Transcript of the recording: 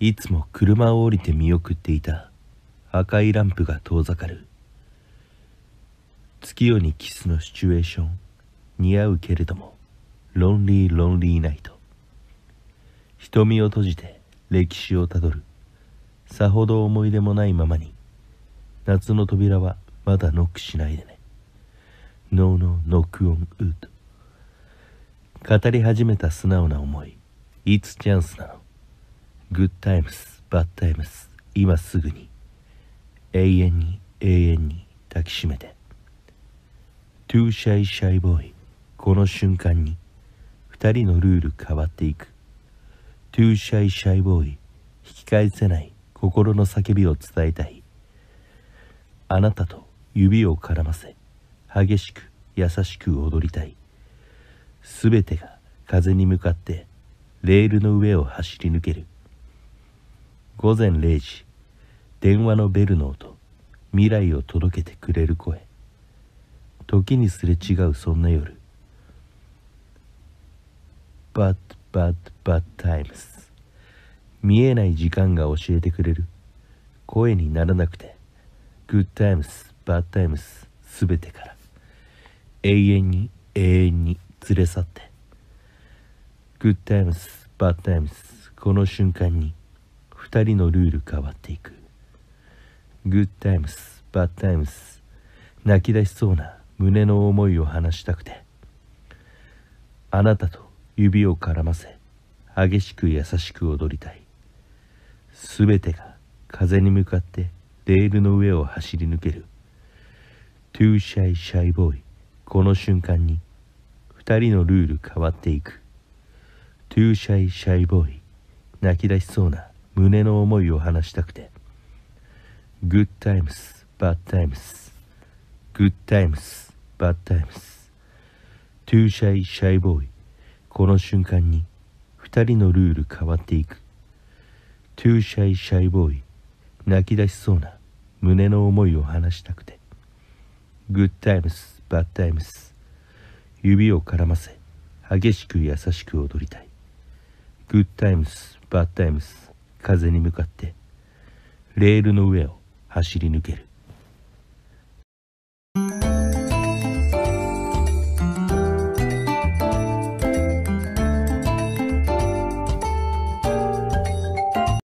いつも車を降りて見送っていた赤いランプが遠ざかる月夜にキスのシチュエーション似合うけれどもロンリーロンリーナイト瞳を閉じて歴史をたどるさほど思い出もないままに夏の扉はまだノックしないでねノーノーノックオンウッド語り始めた素直な思いいつチャンスなのグッタイムスバッタイムス今すぐに永遠に永遠に抱きしめてトゥーシャイシャイボーイこの瞬間に2人のルール変わっていくトゥーシャイシャイボーイ引き返せない心の叫びを伝えたいあなたと指を絡ませ激しく優しく踊りたいすべてが風に向かってレールの上を走り抜ける午前0時電話のベルの音未来を届けてくれる声時にすれ違うそんな夜 But b u d b u d times 見えない時間が教えてくれる声にならなくて Good times bad times すべてから永遠に永遠に連れ去って Good times bad times この瞬間に2人のルール変わっていくグッタイムスバッタイムス泣き出しそうな胸の思いを話したくてあなたと指を絡ませ激しく優しく踊りたいすべてが風に向かってレールの上を走り抜けるトゥーシャイシャイボーイこの瞬間に2人のルール変わっていくトゥーシャイシャイボーイ泣き出しそうな胸の思いを話したくて Good times, bad times Good times, bad times Too shy, shy boy この瞬間に2人のルール変わっていく Too shy, shy boy 泣き出しそうな胸の思いを話したくて Good times, bad times 指を絡ませ激しく優しく踊りたい Good times, bad times 風に向かってレールの上を走り抜ける